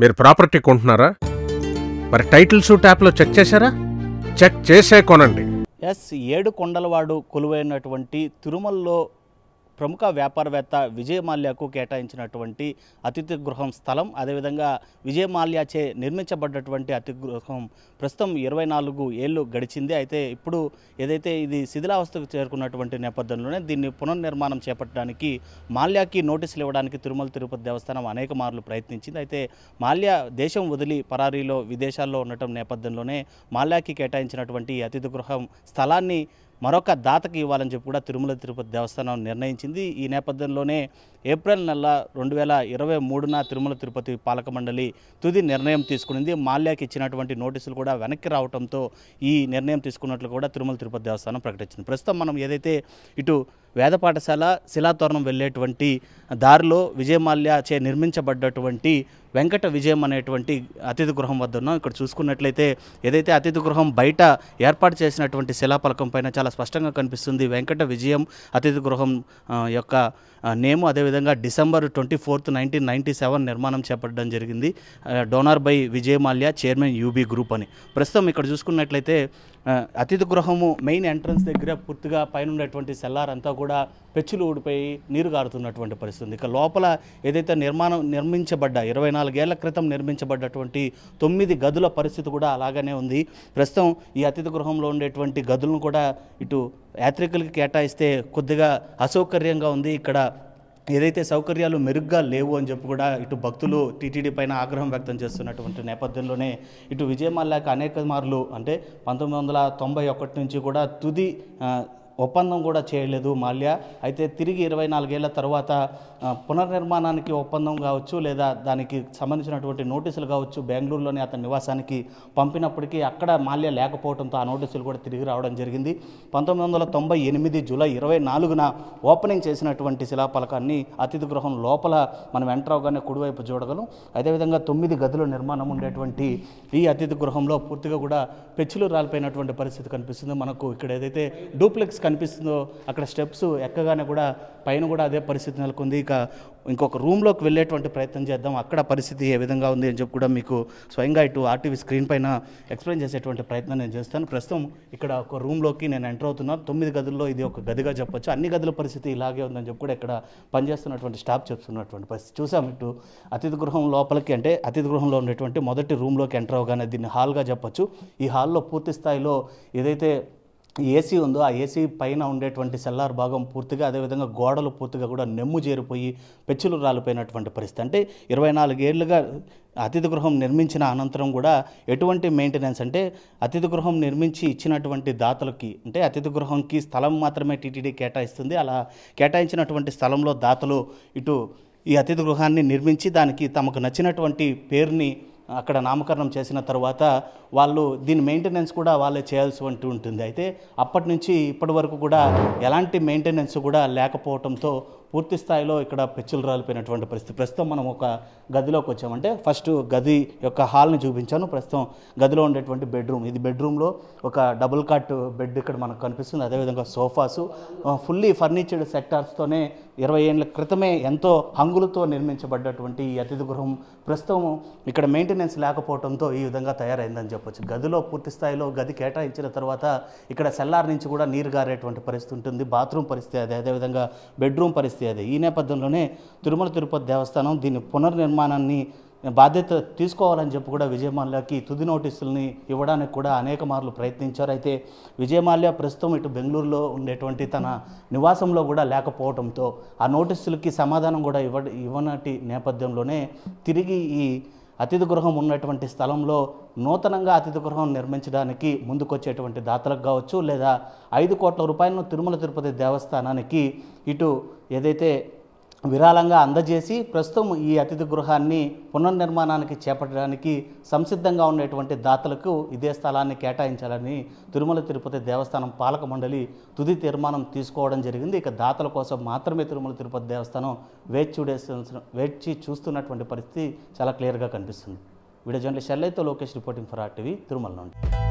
మీరు ప్రాపర్టీ కొంటున్నారా మరి టైటిల్స్ ట్యాప్లో చెక్ చేశారా చెక్ చేసే కొనండి ఎస్ ఏడు కొండలవాడు కొలువైనటువంటి తిరుమలలో ప్రముఖ వ్యాపారవేత్త విజయ్ మాల్యాకు కేటాయించినటువంటి అతిథి గృహం స్థలం అదేవిధంగా విజయమాల్యాచే నిర్మించబడ్డటువంటి అతిథి గృహం ప్రస్తుతం ఇరవై నాలుగు ఏళ్ళు గడిచింది అయితే ఇప్పుడు ఏదైతే ఇది శిథిలావస్థకు చేరుకున్నటువంటి నేపథ్యంలోనే దీన్ని పునర్నిర్మాణం చేపట్టడానికి మాల్యాకి నోటీసులు ఇవ్వడానికి తిరుమల తిరుపతి దేవస్థానం అనేక మార్లు ప్రయత్నించింది అయితే మాల్యా దేశం వదిలి పరారీలో విదేశాల్లో ఉండటం నేపథ్యంలోనే మాల్యాకి కేటాయించినటువంటి అతిథి గృహం స్థలాన్ని మరొక దాతకి ఇవ్వాలని చెప్పి కూడా తిరుమల తిరుపతి దేవస్థానం నిర్ణయించింది ఈ నేపథ్యంలోనే ఏప్రిల్ నెల రెండు వేల ఇరవై మూడున తిరుమల తిరుపతి పాలక మండలి తుది నిర్ణయం తీసుకునింది మాల్యాకి ఇచ్చినటువంటి నోటీసులు కూడా వెనక్కి రావడంతో ఈ నిర్ణయం తీసుకున్నట్లు కూడా తిరుమల తిరుపతి దేవస్థానం ప్రకటించింది ప్రస్తుతం మనం ఏదైతే ఇటు వేద పాఠశాల శిలాతోరణం వెళ్ళేటువంటి దారిలో విజయమాల్య చే నిర్మించబడ్డటువంటి వెంకట విజయం అనేటువంటి అతిథి గృహం వద్ద ఉన్నాం ఇక్కడ చూసుకున్నట్లయితే ఏదైతే అతిథి గృహం బయట ఏర్పాటు చేసినటువంటి శిలాపలకం పైన చాలా స్పష్టంగా కనిపిస్తుంది వెంకట విజయం అతిథి గృహం యొక్క నేము అదేవిధంగా December twenty fourth nineteen ninety seven నిర్మాణం చేపట్టడం జరిగింది donor by Vijay Mallya chairman UB group అని ప్రస్తుతం ఇక్కడ చూసుకున్నట్లయితే అతిథి గృహము మెయిన్ ఎంట్రన్స్ దగ్గర పూర్తిగా పైన ఉన్నటువంటి సెల్లార్ అంతా కూడా పెచ్చులు ఊడిపోయి నీరు గారుతున్నటువంటి పరిస్థితి ఇక లోపల ఏదైతే నిర్మాణం నిర్మించబడ్డ ఇరవై నాలుగేళ్ల క్రితం నిర్మించబడ్డటువంటి తొమ్మిది గదుల పరిస్థితి కూడా అలాగనే ఉంది ప్రస్తుతం ఈ అతిథి గృహంలో ఉండేటువంటి గదులను కూడా ఇటు యాత్రికులకి కేటాయిస్తే కొద్దిగా అసౌకర్యంగా ఉంది ఇక్కడ ఏదైతే సౌకర్యాలు మెరుగ్గా లేవు అని చెప్పి కూడా ఇటు భక్తులు టీటీడీ పైన ఆగ్రహం వ్యక్తం చేస్తున్నటువంటి నేపథ్యంలోనే ఇటు విజయమల్లాక అనేక మార్లు అంటే పంతొమ్మిది వందల తొంభై ఒకటి నుంచి కూడా తుది ఒప్పందం కూడా చేయలేదు మాల్యా అయితే తిరిగి ఇరవై నాలుగేళ్ల తర్వాత పునర్నిర్మాణానికి ఒప్పందం కావచ్చు లేదా దానికి సంబంధించినటువంటి నోటీసులు కావచ్చు బెంగళూరులోని అతని నివాసానికి పంపినప్పటికీ అక్కడ మాల్యా లేకపోవడంతో ఆ నోటీసులు కూడా తిరిగి రావడం జరిగింది పంతొమ్మిది వందల తొంభై ఎనిమిది జూలై ఇరవై నాలుగున ఓపెనింగ్ చేసినటువంటి శిలాపలకాన్ని అతిథి గృహం లోపల మనం ఎంటర్ అవగానే కుడివైపు చూడగలం అదేవిధంగా తొమ్మిది గదుల నిర్మాణం ఉండేటువంటి ఈ అతిథి గృహంలో పూర్తిగా కూడా పెచ్చులు రాలిపోయినటువంటి పరిస్థితి కనిపిస్తుంది మనకు ఇక్కడ ఏదైతే డూప్లెక్స్ కనిపిస్తుందో అక్కడ స్టెప్స్ ఎక్కగానే కూడా పైన కూడా అదే పరిస్థితి నెలకొంది ఇక ఇంకొక రూమ్లోకి వెళ్ళేటువంటి ప్రయత్నం చేద్దాం అక్కడ పరిస్థితి ఏ విధంగా ఉంది అని చెప్పి కూడా మీకు స్వయంగా ఇటు ఆర్టీవీ స్క్రీన్ పైన ఎక్స్ప్లెయిన్ చేసేటువంటి ప్రయత్నం నేను చేస్తాను ప్రస్తుతం ఇక్కడ ఒక రూమ్లోకి నేను ఎంటర్ అవుతున్నాను తొమ్మిది గదుల్లో ఇది ఒక గదిగా చెప్పొచ్చు అన్ని గదుల పరిస్థితి ఇలాగే ఉందని చెప్పి కూడా ఇక్కడ పనిచేస్తున్నటువంటి స్టాఫ్ చెప్తున్నటువంటి పరిస్థితి చూసాం ఇటు అతిథి గృహం లోపలికి అంటే అతిథి గృహంలో ఉండేటువంటి మొదటి రూమ్లోకి ఎంటర్ అవగానే దీన్ని హాల్గా చెప్పొచ్చు ఈ హాల్లో పూర్తి స్థాయిలో ఏదైతే ఏసీ ఉందో ఆ ఏసీ పైన ఉండేటువంటి సెల్లార్ భాగం పూర్తిగా అదేవిధంగా గోడలు పూర్తిగా కూడా నెమ్ము చేరిపోయి పెచ్చులు రాలిపోయినటువంటి పరిస్థితి అంటే ఇరవై నాలుగేళ్లుగా అతిథి గృహం నిర్మించిన అనంతరం కూడా ఎటువంటి మెయింటెనెన్స్ అంటే అతిథి గృహం నిర్మించి ఇచ్చినటువంటి దాతలకి అంటే అతిథి గృహంకి స్థలం మాత్రమే టీటీడీ కేటాయిస్తుంది అలా కేటాయించినటువంటి స్థలంలో దాతలు ఇటు ఈ అతిథి గృహాన్ని నిర్మించి దానికి తమకు నచ్చినటువంటి పేరుని అక్కడ నామకరణం చేసిన తర్వాత వాళ్ళు దీని మెయింటెనెన్స్ కూడా వాళ్ళే చేయాల్సి అంటూ ఉంటుంది అయితే అప్పటి నుంచి ఇప్పటి వరకు కూడా ఎలాంటి మెయింటెనెన్స్ కూడా లేకపోవడంతో పూర్తి స్థాయిలో ఇక్కడ పెచ్చులు రాలిపోయినటువంటి పరిస్థితి ప్రస్తుతం మనం ఒక గదిలోకి వచ్చామంటే ఫస్ట్ గది యొక్క హాల్ని చూపించాను ప్రస్తుతం గదిలో ఉండేటువంటి బెడ్రూమ్ ఇది బెడ్రూమ్లో ఒక డబుల్ కాట్ బెడ్ ఇక్కడ మనకు కనిపిస్తుంది అదేవిధంగా సోఫాసు ఫుల్లీ ఫర్నిచర్డ్ సెక్టార్స్తోనే ఇరవై ఏళ్ళ క్రితమే ఎంతో హంగులతో నిర్మించబడ్డటువంటి ఈ అతిథి గృహం ప్రస్తుతం ఇక్కడ మెయింటెనెన్స్ లేకపోవడంతో ఈ విధంగా తయారైందని చెప్పొచ్చు గదిలో పూర్తి స్థాయిలో గది కేటాయించిన తర్వాత ఇక్కడ సెల్లార్ నుంచి కూడా నీరు గారేటువంటి పరిస్థితి ఉంటుంది బాత్రూమ్ పరిస్థితి అదే అదేవిధంగా బెడ్రూమ్ పరిస్థితి పరిస్థితి అది ఈ నేపథ్యంలోనే తిరుమల తిరుపతి దేవస్థానం దీని పునర్నిర్మాణాన్ని బాధ్యత తీసుకోవాలని చెప్పి కూడా విజయమాల్యాకి తుది నోటీసుల్ని ఇవ్వడానికి కూడా అనేక మార్లు ప్రయత్నించారు అయితే విజయమాల్య ప్రస్తుతం ఇటు బెంగళూరులో ఉండేటువంటి తన నివాసంలో కూడా లేకపోవడంతో ఆ నోటీసులకి సమాధానం కూడా ఇవ్వ ఇవ్వనటి నేపథ్యంలోనే తిరిగి ఈ అతిథి గృహం ఉన్నటువంటి స్థలంలో నూతనంగా అతిథి గృహం నిర్మించడానికి ముందుకొచ్చేటువంటి దాతలకు కావచ్చు లేదా ఐదు కోట్ల రూపాయలను తిరుమల తిరుపతి దేవస్థానానికి ఇటు ఏదైతే విరాళంగా అందజేసి ప్రస్తుతం ఈ అతిథి గృహాన్ని పునర్నిర్మాణానికి చేపట్టడానికి సంసిద్ధంగా ఉన్నటువంటి దాతలకు ఇదే స్థలాన్ని కేటాయించాలని తిరుమల తిరుపతి దేవస్థానం పాలక మండలి తుది తీర్మానం తీసుకోవడం జరిగింది ఇక దాతల కోసం మాత్రమే తిరుమల తిరుపతి దేవస్థానం వేచి చూడేసిన వేచి చూస్తున్నటువంటి పరిస్థితి చాలా క్లియర్గా కనిపిస్తుంది video journalist Lokesh reporting for RTV Tirumala నుండి